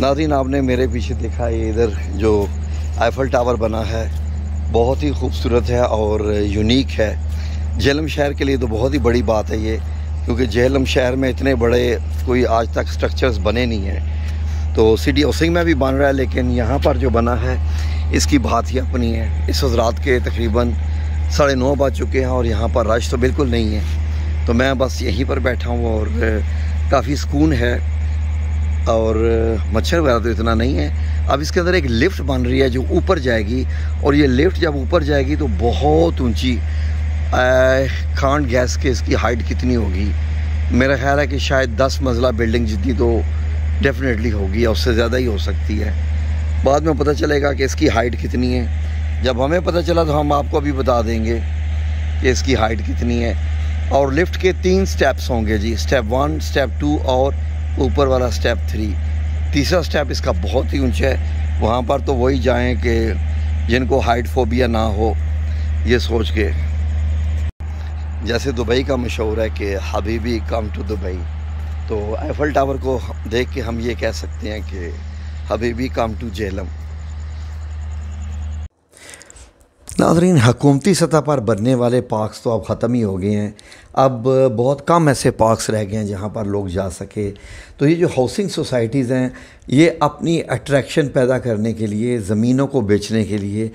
नाजीन आपने मेरे पीछे देखा ये इधर जो आइफल टावर बना है बहुत ही खूबसूरत है और यूनिक है जहलम शहर के लिए तो बहुत ही बड़ी बात है ये क्योंकि जहलम शहर में इतने बड़े कोई आज तक स्ट्रक्चर्स बने नहीं हैं तो सिटी हाउसिंग में भी बन रहा है लेकिन यहाँ पर जो बना है इसकी बात ही अपनी है इस रात के तकरीबन साढ़े नौ बज चुके हैं और यहाँ पर रश तो बिल्कुल नहीं है तो मैं बस यहीं पर बैठा हूँ और काफ़ी सुकून है और मच्छर वगैरह तो इतना नहीं है अब इसके अंदर एक लिफ्ट बन रही है जो ऊपर जाएगी और ये लिफ्ट जब ऊपर जाएगी तो बहुत ऊंची खांड गैस के इसकी हाइट कितनी होगी मेरा ख्याल है कि शायद दस मंजिला बिल्डिंग जितनी तो डेफिनेटली होगी या उससे ज़्यादा ही हो सकती है बाद में पता चलेगा कि इसकी हाइट कितनी है जब हमें पता चला तो हम आपको अभी बता देंगे कि इसकी हाइट कितनी है और लिफ्ट के तीन स्टेप्स होंगे जी स्टेप वन स्टेप टू और ऊपर वाला स्टेप थ्री तीसरा स्टेप इसका बहुत ही ऊंचा है वहाँ पर तो वही जाएं कि जिनको हाइट फोबिया ना हो ये सोच के जैसे दुबई का मशहूर है कि हबीबी कम टू दुबई तो एफल टावर को देख के हम ये कह सकते हैं कि हबीबी कम टू जेलम नाजरीन हकूमती सतह पर बनने वाले पार्कस तो अब ख़त्म ही हो गए हैं अब बहुत कम ऐसे पार्कस रह गए हैं जहाँ पर लोग जा सके तो ये जो हाउसिंग सोसाइटीज़ हैं ये अपनी अट्रैक्शन पैदा करने के लिए ज़मीनों को बेचने के लिए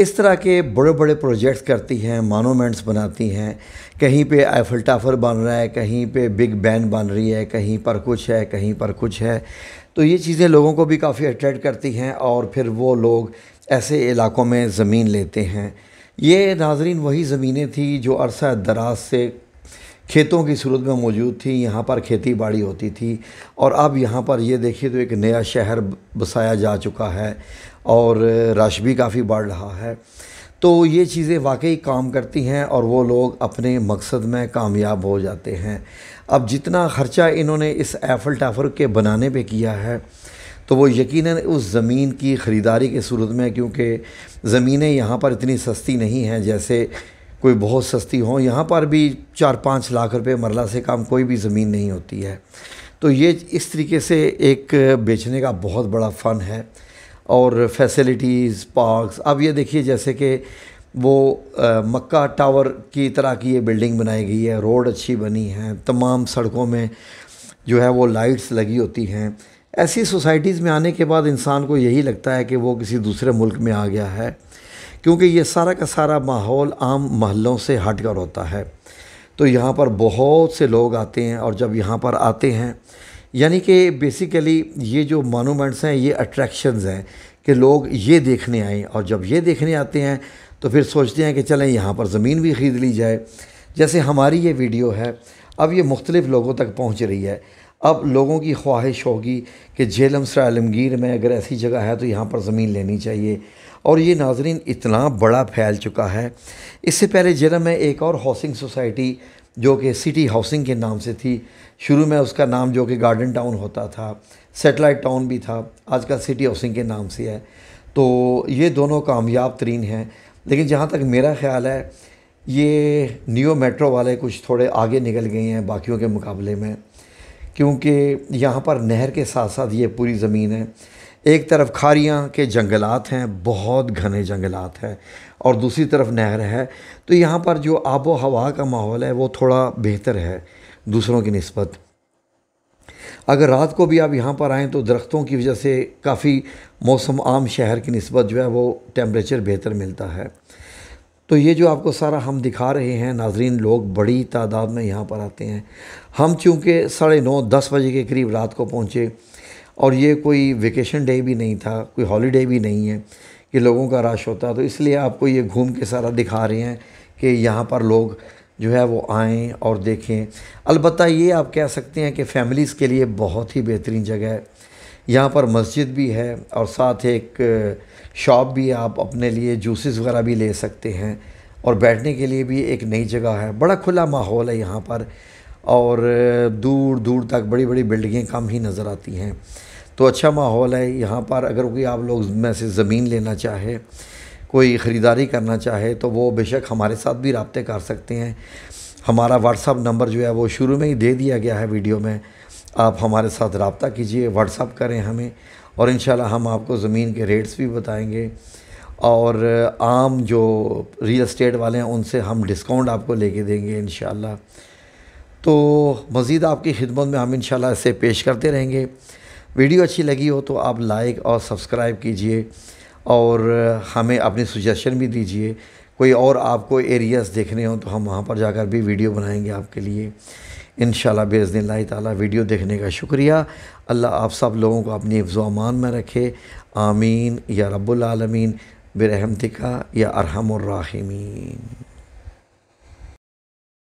इस तरह के बड़े बड़े प्रोजेक्ट्स करती हैं मानोमेंट्स बनाती हैं कहीं पे आइफल टाफर बन रहा है कहीं पे बिग बैन बन रही है कहीं पर कुछ है कहीं पर कुछ है तो ये चीज़ें लोगों को भी काफ़ी अट्रैक्ट करती हैं और फिर वो लोग ऐसे इलाकों में ज़मीन लेते हैं ये नाजरीन वही ज़मीनें थी जो अरसा दराज से खेतों की सूरत में मौजूद थी यहाँ पर खेती बाड़ी होती थी और अब यहाँ पर ये देखिए तो एक नया शहर बसाया जा चुका है और रश भी काफ़ी बढ़ रहा है तो ये चीज़ें वाकई काम करती हैं और वो लोग अपने मकसद में कामयाब हो जाते हैं अब जितना ख़र्चा इन्होंने इस एफल टाफर के बनाने पे किया है तो वो यकीन उस ज़मीन की ख़रीदारी की सूरत में क्योंकि ज़मीनें यहाँ पर इतनी सस्ती नहीं हैं जैसे कोई बहुत सस्ती हो यहाँ पर भी चार पाँच लाख रुपए मरला से काम कोई भी ज़मीन नहीं होती है तो ये इस तरीके से एक बेचने का बहुत बड़ा फ़न है और फैसिलिटीज़ पार्क्स अब ये देखिए जैसे कि वो आ, मक्का टावर की तरह की ये बिल्डिंग बनाई गई है रोड अच्छी बनी है तमाम सड़कों में जो है वो लाइट्स लगी होती हैं ऐसी सोसाइटीज़ में आने के बाद इंसान को यही लगता है कि वो किसी दूसरे मुल्क में आ गया है क्योंकि ये सारा का सारा माहौल आम महलों से हट कर होता है तो यहाँ पर बहुत से लोग आते हैं और जब यहाँ पर आते हैं यानी कि बेसिकली ये जो मानूमेंट्स हैं ये अट्रैक्शंस हैं कि लोग ये देखने आएँ और जब ये देखने आते हैं तो फिर सोचते हैं कि चलें यहाँ पर ज़मीन भी ख़रीद ली जाए जैसे हमारी ये वीडियो है अब ये मुख्तलिफ़ लोगों तक पहुँच रही है अब लोगों की ख्वाहिश होगी कि झेलम सरा आलमगीर में अगर ऐसी जगह है तो यहाँ पर ज़मीन लेनी चाहिए और ये नाजरीन इतना बड़ा फैल चुका है इससे पहले जेलम में एक और हाउसिंग सोसाइटी जो कि सिटी हाउसिंग के नाम से थी शुरू में उसका नाम जो कि गार्डन टाउन होता था सेटेलाइट टाउन भी था आजकल सिटी हाउसिंग के नाम से है तो ये दोनों कामयाब तरीन हैं लेकिन जहाँ तक मेरा ख्याल है ये न्यू मेट्रो वाले कुछ थोड़े आगे निकल गए हैं बाकियों के मुकाबले में क्योंकि यहाँ पर नहर के साथ साथ ये पूरी ज़मीन है एक तरफ खारियाँ के जंगलात हैं बहुत घने जंगलात हैं और दूसरी तरफ नहर है तो यहाँ पर जो आबो हवा का माहौल है वो थोड़ा बेहतर है दूसरों की नस्बत अगर रात को भी आप यहाँ पर आएँ तो दरख्तों की वजह से काफ़ी मौसम आम शहर की नस्बत जो है वो टेम्परेचर बेहतर मिलता है तो ये जो आपको सारा हम दिखा रहे हैं नाजरीन लोग बड़ी तादाद में यहाँ पर आते हैं हम चूँकि साढ़े नौ दस बजे के करीब रात को पहुँचे और ये कोई वेकेशन डे भी नहीं था कोई हॉलीडे भी नहीं है कि लोगों का रश होता तो इसलिए आपको ये घूम के सारा दिखा रहे हैं कि यहाँ पर लोग जो है वो आएँ और देखें अलबत्त ये आप कह सकते हैं कि फ़ैमिलीज़ के लिए बहुत ही बेहतरीन जगह है यहाँ पर मस्जिद भी है और साथ एक शॉप भी आप अपने लिए जूसेस वगैरह भी ले सकते हैं और बैठने के लिए भी एक नई जगह है बड़ा खुला माहौल है यहाँ पर और दूर दूर तक बड़ी बड़ी बिल्डिंगें कम ही नज़र आती हैं तो अच्छा माहौल है यहाँ पर अगर कोई आप लोग में से ज़मीन लेना चाहे कोई ख़रीदारी करना चाहे तो वो बेशक हमारे साथ भी रबते कर सकते हैं हमारा व्हाट्सअप नंबर जो है वो शुरू में ही दे दिया गया है वीडियो में आप हमारे साथ रबता कीजिए व्हाट्सअप करें हमें और इन हम आपको ज़मीन के रेट्स भी बताएँगे और आम जो रियल इस्टेट वाले हैं उनसे हम डिस्काउंट आपको लेके देंगे इन तो मज़ीद आपकी खिदमत में हम इन इसे पेश करते रहेंगे वीडियो अच्छी लगी हो तो आप लाइक और सब्सक्राइब कीजिए और हमें अपनी सुजेशन भी दीजिए कोई और आपको एरियाज़ देखने हो तो हम वहाँ पर जाकर भी वीडियो बनाएंगे आपके लिए इन बेज़न ताला वीडियो देखने का शुक्रिया अल्लाह आप सब लोगों को अपनी अफजामान में रखे आमीन या रब्बुल आलमीन बरहमतिका या अरहमर्राहिमीन